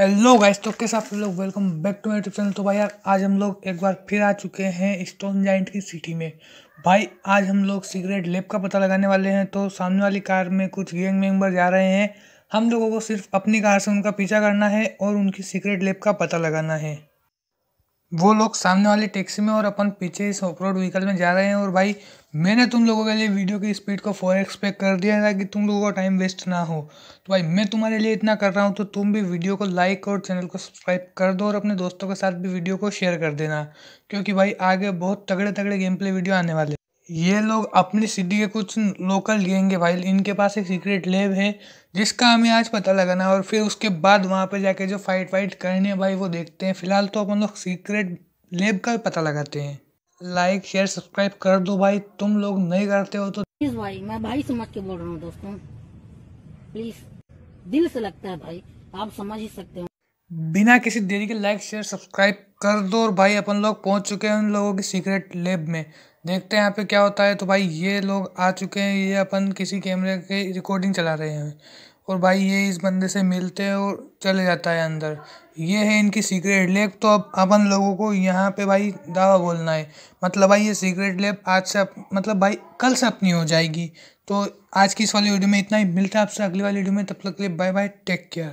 hello guys तो कैसे आप लोग welcome back to my YouTube channel तो भाई यार आज हम लोग एक बार फिर आ चुके हैं स्टोन जाइंट की सिटी में भाई आज हम लोग सिगरेट लेप का पता लगाने वाले हैं तो सामने वाली कार में कुछ गैंग मेंबर जा रहे हैं हम लोगों को सिर्फ अपनी कार से उनका पीछा करना है और उनकी सिगरेट लेप का पता लगाना है वो लोग सामने वाली टैक्सी में और अपन पीछे इस ऑफ रोड व्हीकल में जा रहे हैं और भाई मैंने तुम लोगों के लिए वीडियो की स्पीड को फोर एक्स पे कर दिया ताकि तुम लोगों का टाइम वेस्ट ना हो तो भाई मैं तुम्हारे लिए इतना कर रहा हूँ तो तुम भी वीडियो को लाइक और चैनल को सब्सक्राइब कर दो और अपने दोस्तों के साथ भी वीडियो को शेयर कर देना क्योंकि भाई आगे बहुत तगड़े तगड़े गेम प्ले वीडियो आने वाले ये लोग अपनी सिटी के कुछ लोकल गेंगे भाई इनके पास एक सीक्रेट लेब है जिसका हमें आज पता लगाना है और फिर उसके बाद वहाँ पे जाके जो फाइट वाइट करनी है भाई वो देखते हैं फिलहाल तो अपन लोग सीक्रेट लेब का पता लगाते हैं लाइक शेयर सब्सक्राइब कर दो भाई तुम लोग नहीं करते हो तो प्लीज भाई मैं भाई समझ के बोल रहा हूँ दोस्तों प्लीज दिल से लगता है भाई आप समझ ही सकते हो बिना किसी देरी के लाइक शेयर सब्सक्राइब कर दो और भाई अपन लोग पहुंच चुके हैं उन लोगों की सीक्रेट लेब में देखते हैं यहाँ पे क्या होता है तो भाई ये लोग आ चुके हैं ये अपन किसी कैमरे के रिकॉर्डिंग चला रहे हैं और भाई ये इस बंदे से मिलते हैं और चले जाता है अंदर ये है इनकी सीक्रेट लेब तो अब अपन लोगों को यहाँ पे भाई दावा बोलना है मतलब भाई ये सीक्रेट लेब आज से मतलब भाई कल से अपनी हो जाएगी तो आज की इस वाली वीडियो में इतना ही मिलता है आपसे अगली वाली वीडियो में तब तक के लिए बाय बाय टेक केयर